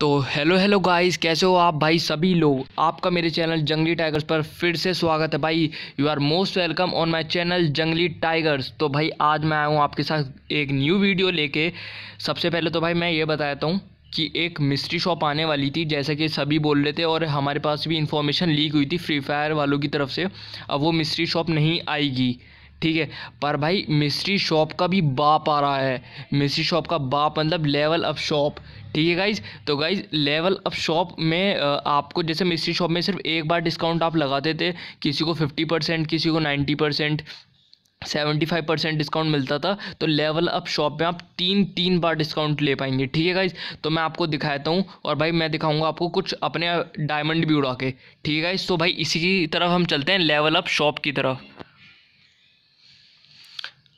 तो hello hello guys कैसे हो आप भाई सभी लोग आपका मेरे चैनल जंगली टाइगर्स पर फिर से स्वागत है भाई you are most welcome on my channel Jungli Tigers तो भाई आज मैं आया हूँ आपके साथ एक न्यू वीडियो लेके सबसे पहले तो भाई मैं ये बताता हूँ कि एक मिस्ट्री शॉप आने वाली थी जैसा कि सभी बोल रहे थे और हमारे पास भी इन्फॉर्मेशन लीक हुई थी फ्री फायर वालों की तरफ से अब वो मिस्ट्री शॉप नहीं आएगी ठीक है पर भाई मिस्ट्री शॉप का भी बाप आ रहा है मिस्ट्री शॉप का बाप मतलब लेवल अप शॉप ठीक है गाइज तो गाइज लेवल अप शॉप में आपको जैसे मिस्ट्री शॉप में सिर्फ एक बार डिस्काउंट आप लगाते थे किसी को फिफ्टी परसेंट किसी को ninety percent seventy five percent discount मिलता था तो लेवल अप शॉप में आप तीन तीन बार डिस्काउंट ले पाएंगे ठीक है गाइज तो मैं आपको दिखाता हूँ और भाई मैं दिखाऊंगा आपको कुछ अपने डायमंड भी उड़ा के ठीक है गाइज तो भाई इसी की तरफ हम चलते हैं लेवल अप शॉप की तरफ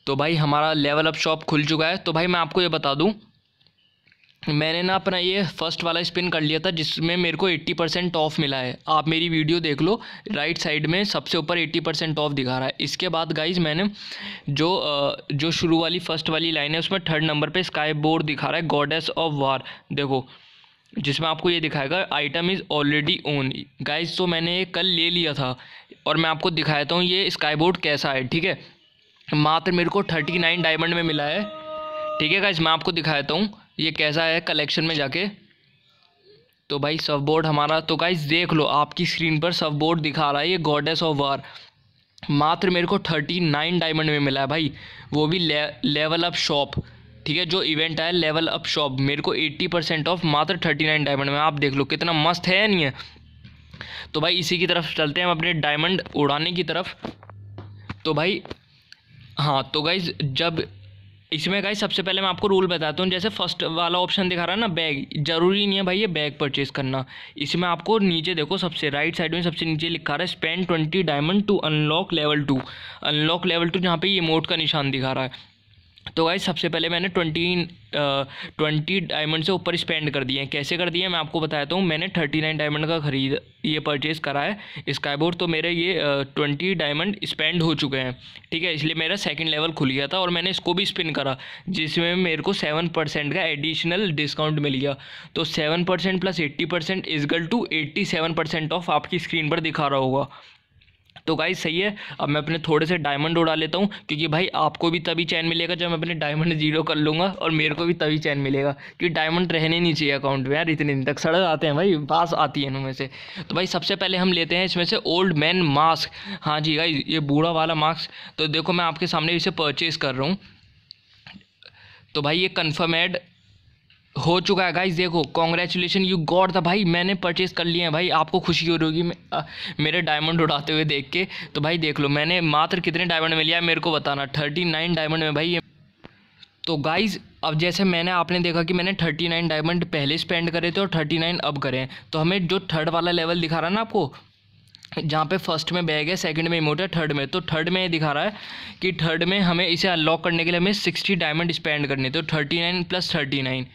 तो भाई हमारा लेवल अप शॉप खुल चुका है तो भाई मैं आपको ये बता दूँ मैंने ना अपना ये फर्स्ट वाला स्पिन कर लिया था जिसमें मेरे को 80 परसेंट ऑफ मिला है आप मेरी वीडियो देख लो राइट साइड में सबसे ऊपर 80 परसेंट ऑफ दिखा रहा है इसके बाद गाइज मैंने जो जो शुरू वाली फर्स्ट वाली लाइन है उसमें थर्ड नंबर पे स्काई बोर्ड दिखा रहा है गॉडेस ऑफ वार देखो जिसमें आपको ये दिखाएगा item is already own guys तो मैंने ये कल ले लिया था और मैं आपको दिखाता हूँ ये स्काई बोर्ड कैसा है ठीक है मात्र मेरे को थर्टी नाइन डायमंड में मिला है ठीक है गाइज मैं आपको दिखा देता हूँ ये कैसा है कलेक्शन में जाके तो भाई सब बोर्ड हमारा तो गाइज देख लो आपकी स्क्रीन पर सब बोर्ड दिखा रहा है ये गॉडेस ऑफ वार मात्र मेरे को थर्टी नाइन डायमंड में मिला है भाई वो भी ले, लेवल अप शॉप ठीक है जो इवेंट है लेवल अप शॉप मेरे को एट्टी परसेंट ऑफ मात्र थर्टी नाइन डायमंड में आप देख लो कितना मस्त है या नहीं है तो भाई इसी की तरफ चलते हैं हम अपने डायमंड उड़ाने की तरफ तो भाई हाँ तो गाइज जब इसमें गाइज सबसे पहले मैं आपको रूल बताता हूँ जैसे फर्स्ट वाला ऑप्शन दिखा रहा है ना बैग जरूरी नहीं है भाई ये बैग परचेज करना इसमें आपको नीचे देखो सबसे राइट साइड में सबसे नीचे लिखा रहा है spend twenty diamond to unlock level two unlock level two जहाँ पे ये मोट का निशान दिखा रहा है तो गाइज सबसे पहले मैंने ट्वेंटी ट्वेंटी डायमंड से ऊपर स्पेंड कर दिए हैं कैसे कर दिए मैं आपको बताया हूँ मैंने थर्टी नाइन डायमंड का खरीद ये परचेज़ करा है स्काईबोर्ड तो मेरे ये ट्वेंटी डायमंड स्पेंड हो चुके हैं ठीक है इसलिए मेरा सेकंड लेवल खुल गया था और मैंने इसको भी स्पिन करा जिसमें मेरे को सेवन परसेंट का एडिशनल डिस्काउंट मिल गया तो seven percent plus eighty percent equal to eighty seven percent off आपकी स्क्रीन पर दिखा रहा होगा तो गाइस सही है अब मैं अपने थोड़े से डायमंड उड़ा लेता हूँ क्योंकि भाई आपको भी तभी चैन मिलेगा जब मैं अपने डायमंड जीरो कर लूँगा और मेरे को भी तभी चैन मिलेगा कि डायमंड रहने नहीं चाहिए अकाउंट में यार इतने दिन तक सड़क आते हैं भाई पास आती है इनमें से तो भाई सबसे पहले हम लेते हैं इसमें से ओल्ड मैन मास्क हाँ जी गाई ये बूढ़ा वाला मास्क तो देखो मैं आपके सामने इसे परचेज़ कर रहा हूँ तो भाई ये कन्फर्म एड हो चुका है गाइज देखो कॉन्ग्रेचुलेसन यू गॉड था भाई मैंने परचेज कर लिया है भाई आपको खुशी हो रही होगी मेरे डायमंड उड़ाते हुए देख के तो भाई देख लो मैंने मात्र कितने डायमंड में लिया मेरे को बताना थर्टी नाइन डायमंड में भाई तो गाइज़ अब जैसे मैंने आपने देखा कि मैंने थर्टी नाइन डायमंड पहले स्पेंड करे थे और थर्टी नाइन अब करें तो हमें जो थर्ड वाला लेवल दिखा रहा है ना आपको जहाँ पे फर्स्ट में बैग है सेकंड में इमोट है थर्ड में तो थर्ड में ये दिखा रहा है कि थर्ड में हमें इसे अनलॉक करने के लिए हमें सिक्सटी डायमंड स्पेंड करने तो thirty nine plus thirty nine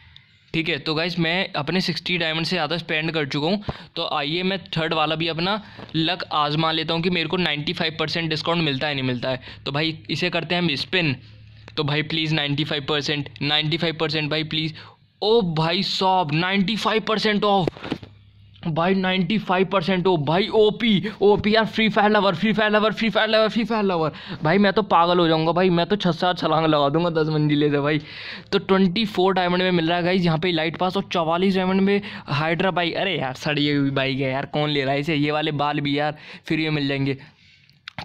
ठीक है तो गाइज मैं अपने सिक्सटी डायमंड से ज़्यादा स्पेंड कर चुका हूँ तो आइए मैं थर्ड वाला भी अपना लक आजमा लेता हूँ कि मेरे को नाइन्टी फाइव परसेंट डिस्काउंट मिलता है नहीं मिलता है तो भाई इसे करते हैं हम स्पिन तो भाई please ninety five percent ninety five percent भाई प्लीज़ ओ भाई सॉब नाइन्टी फाइव परसेंट ऑफ भाई 95 परसेंट हो भाई ओपी ओपी यार Free Fire lover Free Fire lover Free Fire lover Free Fire lover भाई मैं तो पागल हो जाऊंगा भाई मैं तो छः सात छलांग लगा दूंगा दस मंजिले से भाई तो 24 डायमंड में मिल रहा है गाइज यहाँ पे लाइट पास और चवालीस डायमंड में हाइड्रा बाइक अरे यार सड़ी हुई बाइक है यार कौन ले रहा है इसे ये वाले बाल भी यार फिर ये मिल जाएंगे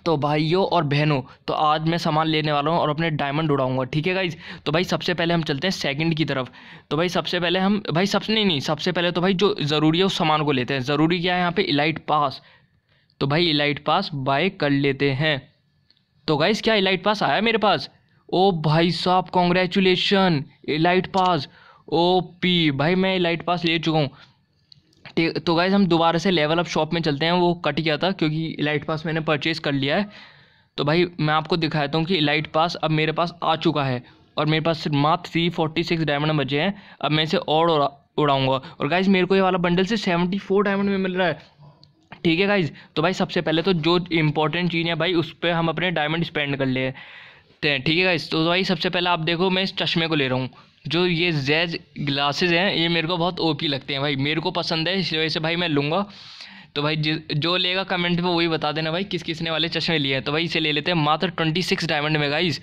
तो भाइयों और बहनों तो आज मैं सामान लेने वाला हूँ और अपने डायमंड उड़ाऊंगा ठीक है गाइज तो भाई सबसे पहले हम चलते हैं सेकंड की तरफ तो भाई सबसे पहले हम भाई सबसे नहीं नहीं सबसे पहले तो भाई जो ज़रूरी है उस सामान को लेते हैं ज़रूरी क्या है यहाँ पे इलाइट पास तो भाई इलाइट पास बाय कर लेते हैं तो गाइज़ क्या इलाइट पास आया मेरे पास ओ भाई साहब congratulation elite pass O P भाई मैं इलाइट पास ले चुका हूँ तो गाइज हम दोबारा से लेवल अप शॉप में चलते हैं वो कट गया था क्योंकि लाइट पास मैंने परचेज़ कर लिया है तो भाई मैं आपको दिखाता हूँ कि लाइट पास अब मेरे पास आ चुका है और मेरे पास सिर्फ मात्र थ्री फोर्टी सिक्स डायमंड बचे हैं अब मैं इसे और उड़ाऊँगा और गाइज मेरे को ये वाला बंडल से सेवेंटी फोर डायमंड में मिल रहा है ठीक है गाइज तो भाई सबसे पहले तो जो इंपॉर्टेंट चीज़ है भाई उस पर हम अपने डायमंड स्पेंड कर लेते हैं ठीक है गाइज तो भाई सबसे पहले आप देखो मैं इस चश्मे को ले रहा हूँ जो ये जैज ग्लासेज हैं ये मेरे को बहुत ओपी लगते हैं भाई मेरे को पसंद है इस वजह से भाई मैं लूँगा तो भाई जो लेगा कमेंट में वही बता देना भाई किस किसने वाले चश्मे लिए हैं तो भाई इसे ले लेते हैं मात्र ट्वेंटी सिक्स डायमंड में गाइज़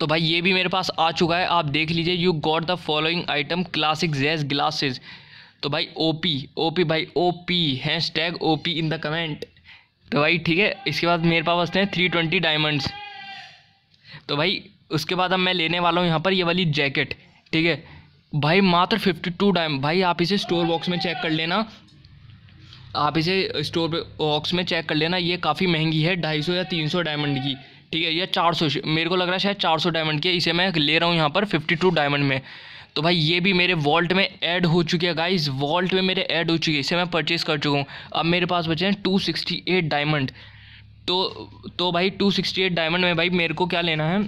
तो भाई ये भी मेरे पास आ चुका है आप देख लीजिए you got the following item classic jazz glasses तो भाई ओ पी भाई P hashtag O P in the comment तो भाई ठीक है इसके बाद मेरे पास बचते हैं थ्री ट्वेंटी डायमंड्स तो भाई उसके बाद अब मैं लेने वाला हूँ यहाँ पर ये वाली जैकेट ठीक है भाई मात्र फिफ्टी टू डायम भाई आप इसे स्टोर बॉक्स में चेक कर लेना आप इसे स्टोर बॉक्स में चेक कर लेना ये काफ़ी महंगी है ढाई सौ या तीन सौ डायमंड की ठीक है या चार सौ मेरे को लग रहा है शायद चार सौ डायमंड की इसे मैं ले रहा हूँ यहाँ पर फिफ्टी टू डायमंड में तो भाई ये भी मेरे वॉल्ट में ऐड हो चुकी है गाइस वॉल्ट में मेरे ऐड हो चुकी है इसे मैं परचेज़ कर चुका हूँ अब मेरे पास बचे हैं टू सिक्सटी एट डायमंड तो तो भाई टू सिक्सटी एट डायमंड में भाई मेरे को क्या लेना है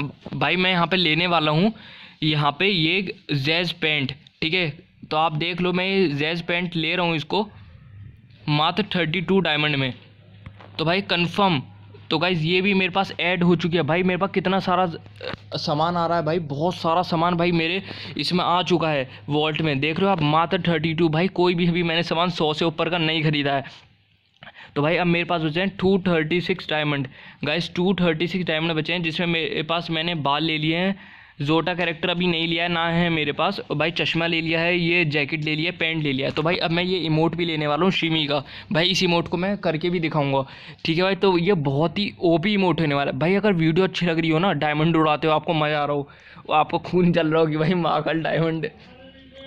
भाई मैं यहाँ पे लेने वाला हूँ यहाँ पे ये जैज पेंट ठीक है तो आप देख लो मैं ये जैज पेंट ले रहा हूँ इसको मात्र थर्टी टू डायमंड में तो भाई कंफर्म तो भाई ये भी मेरे पास ऐड हो चुकी है भाई मेरे पास कितना सारा सामान आ रहा है भाई बहुत सारा सामान भाई मेरे इसमें आ चुका है वॉल्ट में देख रहे हो आप मात्र थर्टी टू भाई कोई भी अभी मैंने सामान सौ से ऊपर का नहीं खरीदा है तो भाई अब मेरे पास बचे हैं two thirty six diamond guys two thirty six diamond बचे हैं जिसमें मेरे पास मैंने बाल ले लिए हैं जोटा कैरेक्टर अभी नहीं लिया है ना है मेरे पास भाई चश्मा ले लिया है ये जैकेट ले लिया पैंट ले लिया है तो भाई अब मैं ये इमोट भी लेने वाला हूँ शिमी का भाई इस इमोट को मैं करके भी दिखाऊंगा ठीक है भाई तो ये बहुत ही ओपी इमोट होने वाला है भाई अगर वीडियो अच्छी लग रही हो ना डायमंड उड़ाते हो आपको मज़ा आ रहा हो आपको खून चल रहा हो कि भाई माकल डायमंड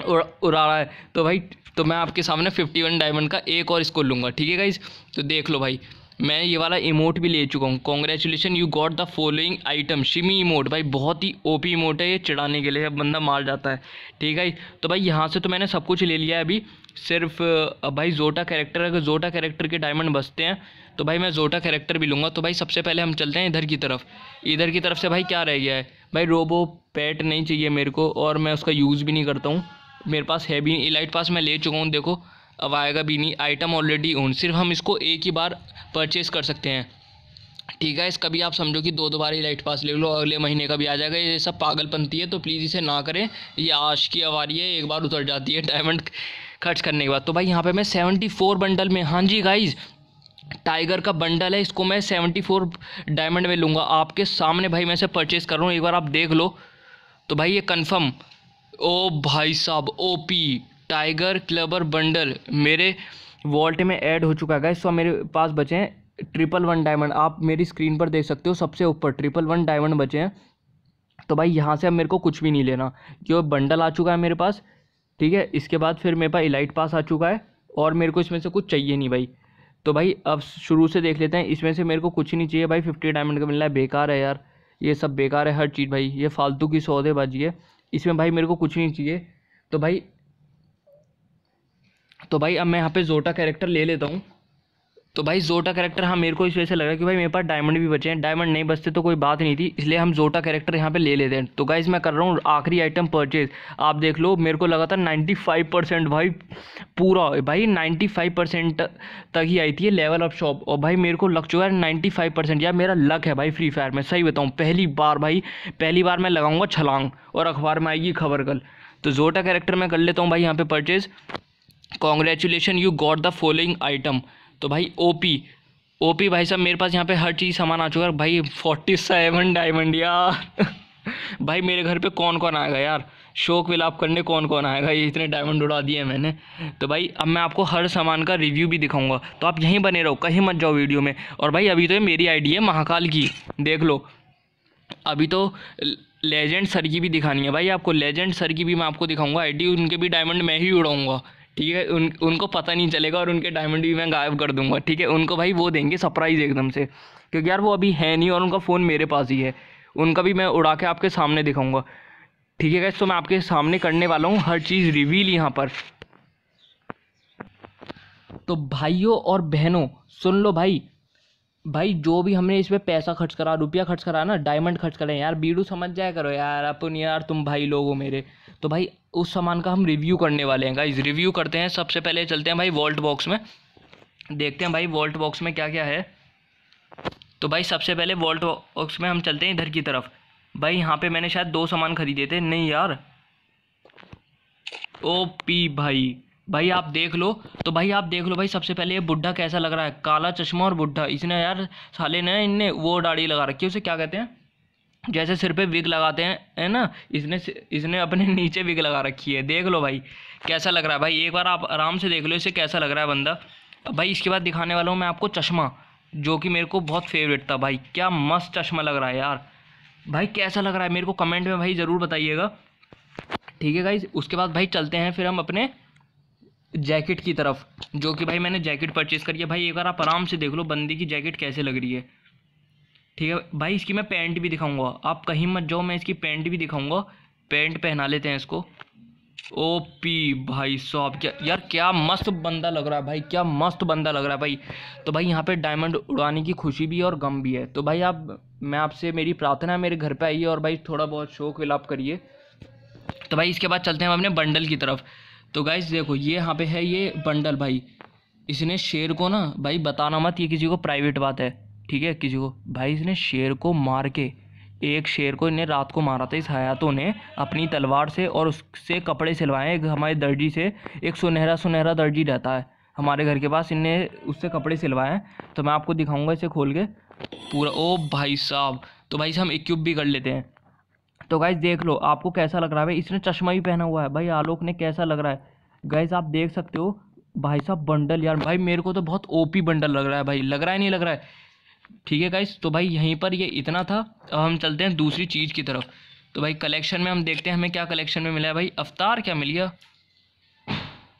उड़ा रहा है तो भाई तो मैं आपके सामने फिफ्टी वन डायमंड का एक और इसको लूँगा ठीक है गाइज तो देख लो भाई मैं ये वाला इमोट भी ले चुका हूँ congratulation you got the following item shimmy emote भाई बहुत ही ओपी इमोट है ये चिड़ाने के लिए बंदा मार जाता है ठीक है तो भाई यहाँ से तो मैंने सब कुछ ले लिया है अभी सिर्फ भाई जोटा कैरेक्टर अगर जोटा कैरेक्टर के डायमंड बसते हैं तो भाई मैं जोटा कैरेक्टर भी लूँगा तो भाई सबसे पहले हम चलते हैं इधर की तरफ इधर की तरफ से भाई क्या रह गया है भाई रोबो पैट नहीं चाहिए मेरे को और मैं उसका यूज़ भी नहीं करता हूँ मेरे पास है भी नहीं इलाइट पास मैं ले चुका हूँ देखो अब आएगा भी नहीं आइटम ऑलरेडी ऑन सिर्फ हम इसको एक ही बार परचेज़ कर सकते हैं ठीक है इसका भी आप समझो कि दो दो बार इलाइट पास ले लो अगले महीने का भी आ जाएगा ये सब पागलपंती है तो प्लीज़ इसे ना करें ये आश की आवारी है एक बार उतर जाती है डायमंड खर्च करने के बाद तो भाई यहाँ पर मैं सेवेंटी फोर बंडल में हाँ जी गाइज़ टाइगर का बंडल है इसको मैं सेवेंटी फोर डायमंड में लूँगा आपके सामने भाई मैं इसे परचेज़ कर रहा हूँ एक बार आप देख लो तो भाई ये कन्फर्म ओ भाई साहब ओपी टाइगर क्लबर बंडल मेरे वॉल्ट में ऐड हो चुका है सो तो मेरे पास बचे हैं ट्रिपल वन डायमंड आप मेरी स्क्रीन पर देख सकते हो सबसे ऊपर ट्रिपल वन डायमंड बचे हैं तो भाई यहाँ से अब मेरे को कुछ भी नहीं लेना क्यों बंडल आ चुका है मेरे पास ठीक है इसके बाद फिर मेरे पास इलाइट पास आ चुका है और मेरे को इसमें से कुछ चाहिए नहीं भाई तो भाई अब शुरू से देख लेते हैं इसमें से मेरे को कुछ ही नहीं चाहिए भाई फिफ्टी डायमंड का मिल रहा है बेकार है यार ये सब बेकार है हर चीज़ भाई ये फालतू की सौदे है इसमें भाई मेरे को कुछ नहीं चाहिए तो भाई तो भाई अब मैं यहाँ पे जोटा कैरेक्टर ले लेता हूँ तो भाई जोटा कैरेक्टर हाँ मेरे को इस वजह से लग रहा है कि भाई मेरे पास डायमंड भी बचे हैं डायमंड नहीं बचते तो कोई बात नहीं थी इसलिए हम जोटा कैरेक्टर यहाँ पे ले लेते हैं तो गाइज़ मैं कर रहा हूँ आखिरी आइटम परचेज आप देख लो मेरे को लगा था नाइन्टी फाइव परसेंट भाई पूरा भाई नाइन्टी फाइव परसेंट तक ही आई थी लेवल ऑफ शॉप और भाई मेरे को लग चुका है नाइन्टी फाइव परसेंट यार मेरा लक है भाई फ्री फायर में सही बताऊँ पहली बार भाई पहली बार मैं लगाऊंगा छलांग और अखबार में आएगी खबर कल तो जोटा कैरेक्टर मैं कर लेता हूँ भाई यहाँ पे purchase congratulation you got the following item तो भाई ओ ओपी भाई साहब मेरे पास यहाँ पे हर चीज़ सामान आ चुका है भाई फोर्टी सेवन डायमंड यार भाई मेरे घर पे कौन कौन आएगा यार शोक विलाप करने कौन कौन आएगा ये इतने डायमंड उड़ा दिए मैंने तो भाई अब मैं आपको हर सामान का रिव्यू भी दिखाऊंगा तो आप यहीं बने रहो कहीं मत जाओ वीडियो में और भाई अभी तो ये मेरी आईडी है महाकाल की देख लो अभी तो लेजेंड सर की भी दिखानी है भाई आपको लेजेंड सर की भी मैं आपको दिखाऊँगा आई उनके भी डायमंड मैं ही उड़ाऊँगा ठीक है उन उनको पता नहीं चलेगा और उनके डायमंड भी मैं गायब कर दूंगा ठीक है उनको भाई वो देंगे सरप्राइज़ एकदम से क्योंकि यार वो अभी है नहीं और उनका फ़ोन मेरे पास ही है उनका भी मैं उड़ा के आपके सामने दिखाऊंगा ठीक है गैस तो मैं आपके सामने करने वाला हूँ हर चीज़ रिवील यहाँ पर तो भाइयों और बहनों सुन लो भाई भाई जो भी हमने इस पर पैसा खर्च करा रुपया खर्च करा ना डायमंड खर्च करें यार बीड़ू समझ जाया करो यार अपन तो यार तुम भाई लोग हो मेरे तो भाई उस सामान का हम रिव्यू करने वाले हैं गाइज रिव्यू करते हैं सबसे पहले चलते हैं भाई वॉल्ट बॉक्स में देखते हैं भाई वॉल्ट बॉक्स में क्या क्या है तो भाई सबसे पहले वॉल्ट बॉक्स में हम चलते हैं इधर की तरफ भाई यहाँ पे मैंने शायद दो सामान खरीदे थे नहीं यार ओ पी भाई भाई आप देख लो तो भाई आप देख लो भाई सबसे पहले ये बुढ़ा कैसा लग रहा है काला चश्मा और बुढ़ा इसने यार साले ने इनने वो दाढ़ी लगा रखी है उसे क्या कहते हैं जैसे सिर पे विग लगाते हैं है ना इसने इसने अपने नीचे विग लगा रखी है देख लो भाई कैसा लग रहा है भाई एक बार आप आराम से देख लो इसे कैसा लग रहा है बंदा भाई इसके बाद दिखाने वाला हूँ मैं आपको चश्मा जो कि मेरे को बहुत फेवरेट था भाई क्या मस्त चश्मा लग रहा है यार भाई कैसा लग रहा है मेरे को कमेंट में भाई ज़रूर बताइएगा ठीक है भाई उसके बाद भाई चलते हैं फिर हम अपने जैकेट की तरफ जो कि भाई मैंने जैकेट परचेज़ करी है भाई एक बार आप आराम से देख लो बंदी की जैकेट कैसे लग रही है ठीक है भाई इसकी मैं पैंट भी दिखाऊंगा आप कहीं मत जाओ मैं इसकी पैंट भी दिखाऊंगा पैंट पहना लेते हैं इसको ओपी भाई सॉप क्या यार क्या मस्त बंदा लग रहा है भाई क्या मस्त बंदा लग रहा है भाई तो भाई यहाँ पे डायमंड उड़ाने की खुशी भी है और गम भी है तो भाई आप मैं आपसे मेरी प्रार्थना है मेरे घर पे आइए और भाई थोड़ा बहुत शोक विलाप करिए तो भाई इसके बाद चलते हैं हम अपने बंडल की तरफ तो गाइज देखो ये यहाँ पे है ये बंडल भाई इसने शेर को ना भाई बताना मत ये किसी को प्राइवेट बात है ठीक है किसी को भाई इसने शेर को मार के एक शेर को इन्हें रात को मारा था इस हयातों ने अपनी तलवार से और उससे कपड़े सिलवाए हमारे दर्जी से एक सुनहरा सुनहरा दर्जी रहता है हमारे घर के पास इनने उससे कपड़े सिलवाए तो मैं आपको दिखाऊंगा इसे खोल के पूरा ओ भाई साहब तो भाई साहब इक्यूब भी कर लेते हैं तो गाइज देख लो आपको कैसा लग रहा है भाई इसने चश्मा भी पहना हुआ है भाई आलोक ने कैसा लग रहा है गाइज आप देख सकते हो भाई साहब बंडल यार भाई मेरे को तो बहुत ओपी बंडल लग रहा है भाई लग रहा है नहीं लग रहा है ठीक है गाइस तो भाई यहीं पर ये इतना था अब हम चलते हैं दूसरी चीज़ की तरफ तो भाई कलेक्शन में हम देखते हैं हमें क्या कलेक्शन में मिला है भाई अवतार क्या मिल गया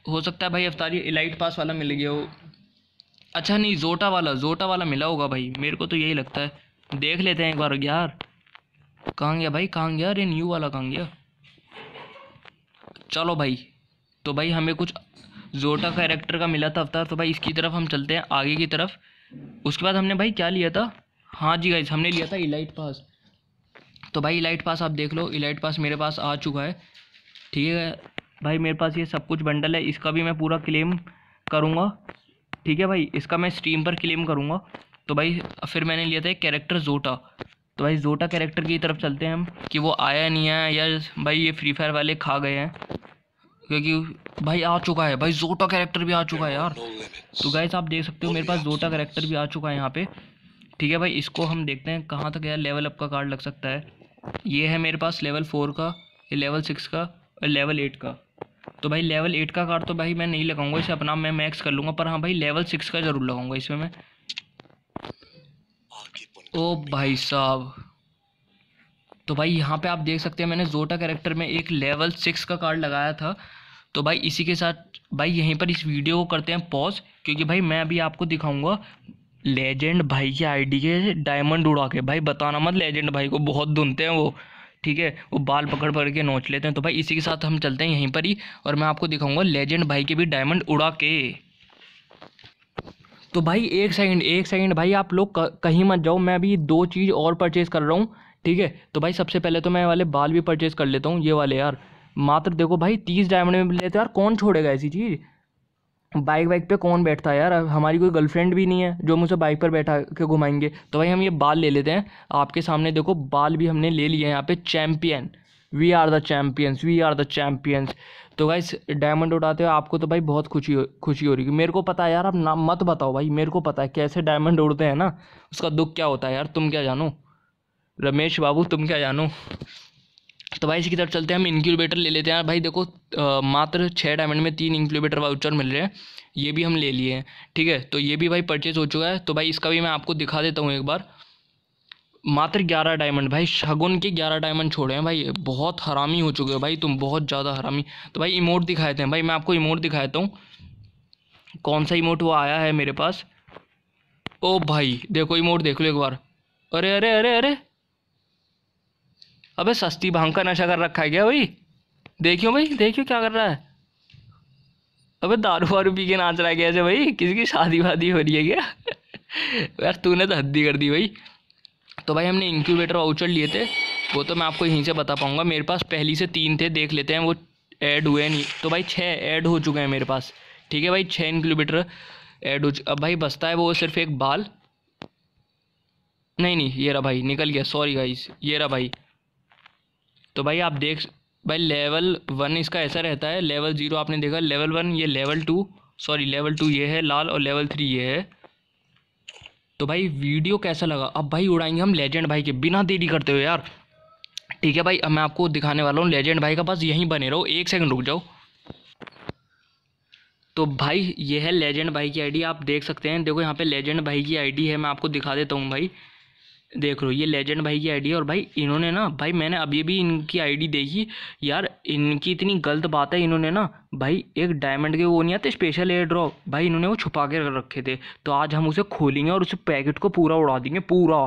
हो सकता है भाई अवतार ये इलाइट पास वाला मिल गया हो अच्छा नहीं जोटा वाला जोटा वाला मिला होगा भाई मेरे को तो यही लगता है देख लेते हैं एक बार यार कहाँ गया भाई कहाँ गया अरे न्यू वाला कहाँ गया चलो भाई तो भाई हमें कुछ जोटा कैरेक्टर का मिला था अवतार तो भाई इसकी तरफ हम चलते हैं आगे की तरफ उसके बाद हमने भाई क्या लिया था हाँ जी गाइज हमने लिया था इलाइट पास तो भाई इलाइट पास आप देख लो इलाइट पास मेरे पास आ चुका है ठीक है भाई मेरे पास ये सब कुछ बंडल है इसका भी मैं पूरा क्लेम करूँगा ठीक है भाई इसका मैं स्ट्रीम पर क्लेम करूँगा तो भाई फिर मैंने लिया था एक कैरेक्टर जोटा तो भाई जोटा कैरेक्टर की तरफ चलते हैं हम कि वो आया नहीं आया या भाई ये फ्री फायर वाले खा गए हैं क्योंकि भाई आ चुका है भाई जोटा कैरेक्टर भी आ चुका है यार तो गाइस आप देख सकते हो मेरे पास जोटा कैरेक्टर भी आ चुका है यहाँ पे ठीक है भाई इसको हम देखते हैं कहाँ तक यार लेवल अप का कार्ड लग सकता है ये है मेरे पास लेवल फोर का लेवल सिक्स का और लेवल एट का तो भाई लेवल एट का कार्ड तो भाई मैं नहीं लगाऊंगा इसे अपना मैं मैक्स कर लूँगा पर हाँ भाई लेवल सिक्स का ज़रूर लगाऊंगा इसमें मैं ओ भाई साहब तो भाई यहाँ पे आप देख सकते हैं मैंने जोटा कैरेक्टर में एक लेवल सिक्स का कार्ड लगाया था तो भाई इसी के साथ भाई यहीं पर इस वीडियो को करते हैं पॉज क्योंकि भाई मैं अभी आपको दिखाऊंगा लेजेंड भाई की आईडी के डायमंड उड़ा के भाई बताना मत लेजेंड भाई को बहुत धुनते हैं वो ठीक है वो बाल पकड़ पकड़ के नोच लेते हैं तो भाई इसी के साथ हम चलते हैं यहीं पर ही और मैं आपको दिखाऊंगा लेजेंड भाई के भी डायमंड उड़ा के तो भाई एक सेकंड एक सेकंड भाई आप लोग कहीं मत जाओ मैं अभी दो चीज़ और परचेज़ कर रहा हूँ ठीक है तो भाई सबसे पहले तो मैं वाले बाल भी परचेज कर लेता हूँ ये वाले यार मात्र देखो भाई तीस डायमंड में लेते यार कौन छोड़ेगा ऐसी चीज़ बाइक बाइक पे कौन बैठता है यार हमारी कोई गर्लफ्रेंड भी नहीं है जो मुझे बाइक पर बैठा के घुमाएंगे तो भाई हम ये बाल ले लेते हैं आपके सामने देखो बाल भी हमने ले लिए हैं यहाँ पे champion we are the champions we are the champions तो भाई डायमंड उठाते हो आपको तो भाई बहुत खुशी हो खुशी हो रही है मेरे को पता है यार आप नाम मत बताओ भाई मेरे को पता है कैसे डायमंड उड़ते हैं ना उसका दुख क्या होता है यार तुम क्या जानो रमेश बाबू तुम क्या जानो तो भाई इसकी तरफ चलते हैं हम इंक्यूबेटर ले लेते हैं भाई देखो आ, मात्र छः डायमंड में तीन इंक्यूबेटर वाउचर मिल रहे हैं ये भी हम ले लिए हैं ठीक है तो ये भी भाई परचेज हो चुका है तो भाई इसका भी मैं आपको दिखा देता हूँ एक बार मात्र ग्यारह डायमंड भाई शगुन के ग्यारह डायमंड छोड़े हैं भाई बहुत हरामी हो चुके हो भाई तुम बहुत ज़्यादा हरामी तो भाई इमोट दिखाए हैं भाई मैं आपको इमोट दिखाता हूँ कौन सा इमोट वो आया है मेरे पास ओ भाई देखो इमोट देख लो एक बार अरे अरे अरे अरे अबे सस्ती भांग का नशा कर रखा है क्या भाई देखियो भाई देखियो क्या कर रहा है अबे दारू वारू पी के नाच रहा है कैसे भाई किसी की शादी वादी हो रही है क्या यार तूने तो हद्दी कर दी भाई तो भाई हमने इंक्यूबेटर वाउचर लिए थे वो तो मैं आपको यहीं से बता पाऊँगा मेरे पास पहली से तीन थे देख लेते हैं वो ऐड हुए नहीं तो भाई छः ऐड हो चुके हैं मेरे पास ठीक है भाई छः इंक्यूबेटर ऐड हो अब भाई बसता है वो सिर्फ एक बाल नहीं नहीं ये रहा भाई निकल गया सॉरी गाइस ये रहा भाई तो भाई आप देख भाई लेवल वन इसका ऐसा रहता है लेवल ज़ीरो आपने देखा लेवल वन ये level two sorry level two ये है लाल और लेवल थ्री ये है तो भाई वीडियो कैसा लगा अब भाई उड़ाएंगे हम लेजेंड भाई के बिना देरी करते हुए यार ठीक है भाई अब मैं आपको दिखाने वाला हूँ लेजेंड भाई का बस यहीं बने रहो एक सेकंड रुक जाओ तो भाई ये है लेजेंड भाई की आईडी आप देख सकते हैं देखो यहाँ पे लेजेंड भाई की आईडी है मैं आपको दिखा देता हूँ भाई देख लो ये लेजेंड भाई की आईडी है और भाई इन्होंने ना भाई मैंने अभी भी इनकी आईडी देखी यार इनकी इतनी गलत बात है इन्होंने ना भाई एक डायमंड के वो नहीं आते स्पेशल एयर ड्रॉप भाई इन्होंने वो छुपा के रखे थे तो आज हम उसे खोलेंगे और उस पैकेट को पूरा उड़ा देंगे पूरा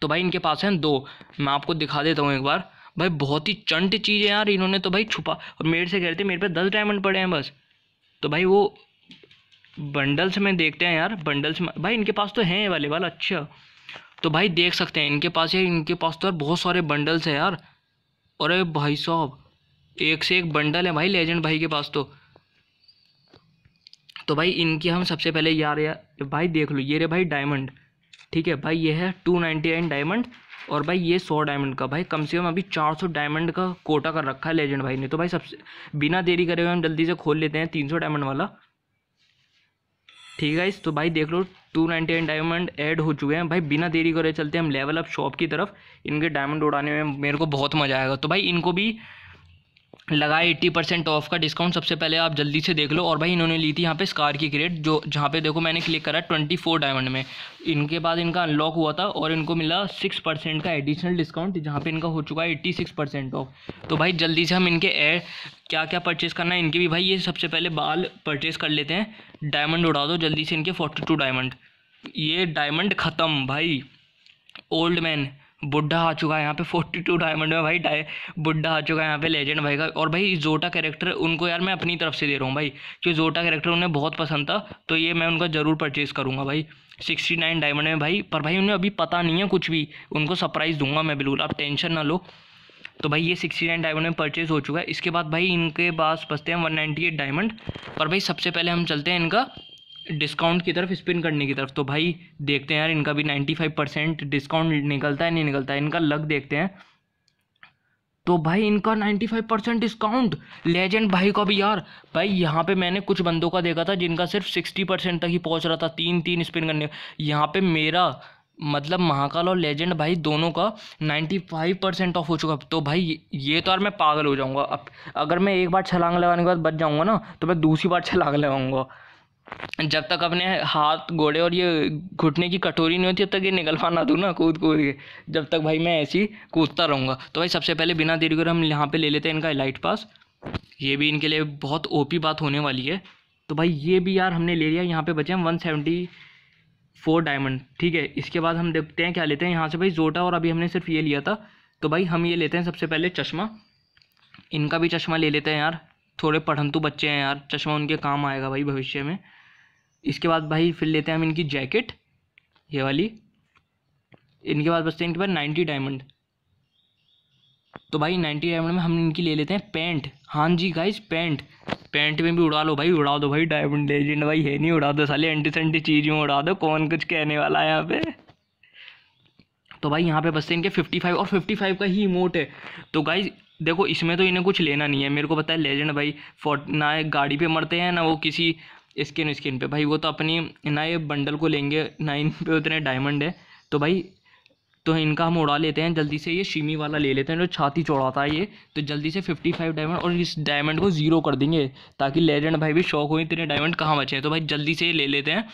तो भाई इनके पास हैं दो मैं आपको दिखा देता हूँ एक बार भाई बहुत ही चंट चीज़ है यार इन्होंने तो भाई छुपा और मेरे से कह रहे थे मेरे पे दस डायमंड पड़े हैं बस तो भाई वो बंडल्स में देखते हैं यार बंडल्स में भाई इनके पास तो हैं वाले वाला अच्छा तो भाई देख सकते हैं इनके पास यार इनके पास तो यार बहुत सारे बंडल्स हैं यार अरे भाई साहब एक से एक बंडल है भाई लेजेंड भाई के पास तो तो भाई इनकी हम सबसे पहले यार यार भाई देख लो ये रे भाई डायमंड ठीक है भाई ये है टू नाइन्टी नाइन डायमंड और भाई ये सौ डायमंड का भाई कम से कम अभी चार सौ डायमंड का कोटा कर रखा है लेजेंड भाई ने तो भाई सबसे बिना देरी करे हुए हम जल्दी से खोल लेते हैं तीन सौ डायमंड वाला ठीक है इस तो भाई देख लो two ninety eight diamond add हो चुके हैं भाई बिना देरी करे चलते हैं हम लेवल अप शॉप की तरफ इनके डायमंड उड़ाने में मेरे को बहुत मज़ा आएगा तो भाई इनको भी लगाए एट्टी परसेंट ऑफ का डिस्काउंट सबसे पहले आप जल्दी से देख लो और भाई इन्होंने ली थी यहाँ पे स्कार की क्रेट जो जहाँ पे देखो मैंने क्लिक करा ट्वेंटी फोर डायमंड में इनके बाद इनका अनलॉक हुआ था और इनको मिला सिक्स परसेंट का एडिशनल डिस्काउंट जहाँ पे इनका हो चुका है एट्टी सिक्स परसेंट ऑफ तो भाई जल्दी से हम इनके एड क्या क्या परचेज़ करना है इनके भी भाई ये सबसे पहले बाल परचेज़ कर लेते हैं डायमंड उड़ा दो जल्दी से इनके फोर्टी टू डायमंड ये डायमंड ख़त्म भाई ओल्ड मैन बुढ़ा आ चुका है यहाँ पे फोर्टी टू डायमंड में भाई डाय बुढ़ा आ चुका है यहाँ पे लेजेंड भाई का और भाई जोटा कैरेक्टर उनको यार मैं अपनी तरफ से दे रहा हूँ भाई क्योंकि जोटा कैरेक्टर उन्हें बहुत पसंद था तो ये मैं उनका ज़रूर परचेज़ करूँगा भाई सिक्सटी नाइन डायमंड में भाई पर भाई उन्हें अभी पता नहीं है कुछ भी उनको सरप्राइज़ दूंगा मैं बिल्कुल आप टेंशन ना लो तो भाई ये सिक्सटी नाइन डायमंड में परचेज़ हो चुका है इसके बाद भाई इनके पास बचते हैं वन नाइनटी एट डायमंड पर भाई सबसे पहले हम चलते हैं इनका डिस्काउंट की तरफ स्पिन करने की तरफ तो भाई देखते हैं यार इनका भी नाइन्टी फाइव परसेंट डिस्काउंट निकलता है नहीं निकलता है इनका लक देखते हैं तो भाई इनका ninety five percent discount legend भाई का भी यार भाई यहाँ पे मैंने कुछ बंदों का देखा था जिनका सिर्फ सिक्सटी परसेंट तक ही पहुँच रहा था तीन तीन स्पिन करने यहाँ पे मेरा मतलब महाकाल और लेजेंड भाई दोनों का नाइन्टी फाइव परसेंट ऑफ हो चुका तो भाई ये तो यार मैं पागल हो जाऊँगा अब अगर मैं एक बार छलांग लगाने के बाद बच जाऊँगा ना तो मैं दूसरी बार छलांग लगाऊँगा जब तक अपने हाथ घोड़े और ये घुटने की कटोरी नहीं होती तब तक ये निकल पाना दूँ ना कूद कूद के जब तक भाई मैं ऐसी कूदता रहूँगा तो भाई सबसे पहले बिना देरी कर हम यहाँ पे ले लेते हैं इनका लाइट पास ये भी इनके लिए बहुत ओपी बात होने वाली है तो भाई ये भी यार हमने ले लिया यहाँ पर बचे हम वन सेवेंटी फोर डायमंड ठीक है इसके बाद हम देखते हैं क्या लेते हैं यहाँ से भाई जोटा और अभी हमने सिर्फ ये लिया था तो भाई हम ये लेते हैं सबसे पहले चश्मा इनका भी चश्मा ले लेते हैं यार थोड़े पढ़ंतु बच्चे हैं यार चश्मा उनके काम आएगा भाई भविष्य में इसके बाद भाई फिर लेते हैं हम इनकी जैकेट ये वाली इनके बाद बचते हैं इनके पास नाइन्टी डायमंड तो भाई नाइन्टी डायमंड में हम इनकी ले लेते हैं पैंट हाँ जी गाइज पैंट पैंट में भी उड़ा लो भाई उड़ा दो भाई डायमंड लेजेंड भाई है नहीं उड़ा दो साले एंटी सेंटी में उड़ा दो कौन कुछ कहने वाला है यहाँ पे तो भाई यहाँ पे बसते इनके फिफ्टी फाइव और फिफ्टी फाइव का ही इमोट है तो गाइज देखो इसमें तो इन्हें कुछ लेना नहीं है मेरे को पता है लेजेंड भाई फोर्ट ना गाड़ी पे मरते हैं ना वो किसी स्किन स्किन पे भाई वो तो अपनी नए बंडल को लेंगे ना इन पे उतने डायमंड है तो भाई तो इनका हम उड़ा लेते हैं जल्दी से ये शीमी वाला ले लेते हैं जो छाती चौड़ाता है ये तो जल्दी से फिफ्टी फाइव डायमंड और इस डायमंड को ज़ीरो कर देंगे ताकि लेजेंड भाई भी शौक हो इतने डायमंड कहाँ बचे हैं तो भाई जल्दी से ये ले लेते हैं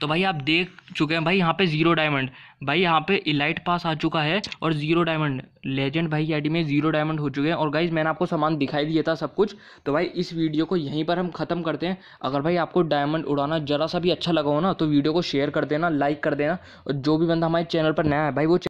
तो भाई आप देख चुके हैं भाई यहाँ पे जीरो डायमंड भाई यहाँ पे इलाइट पास आ चुका है और जीरो डायमंड लेजेंड भाई आईडी में जीरो डायमंड हो चुके हैं और गाइज मैंने आपको सामान दिखाई दिया था सब कुछ तो भाई इस वीडियो को यहीं पर हम ख़त्म करते हैं अगर भाई आपको डायमंड उड़ाना जरा सा भी अच्छा लगा हो ना तो वीडियो को शेयर कर देना लाइक कर देना और जो भी बंदा हमारे चैनल पर नया है भाई वो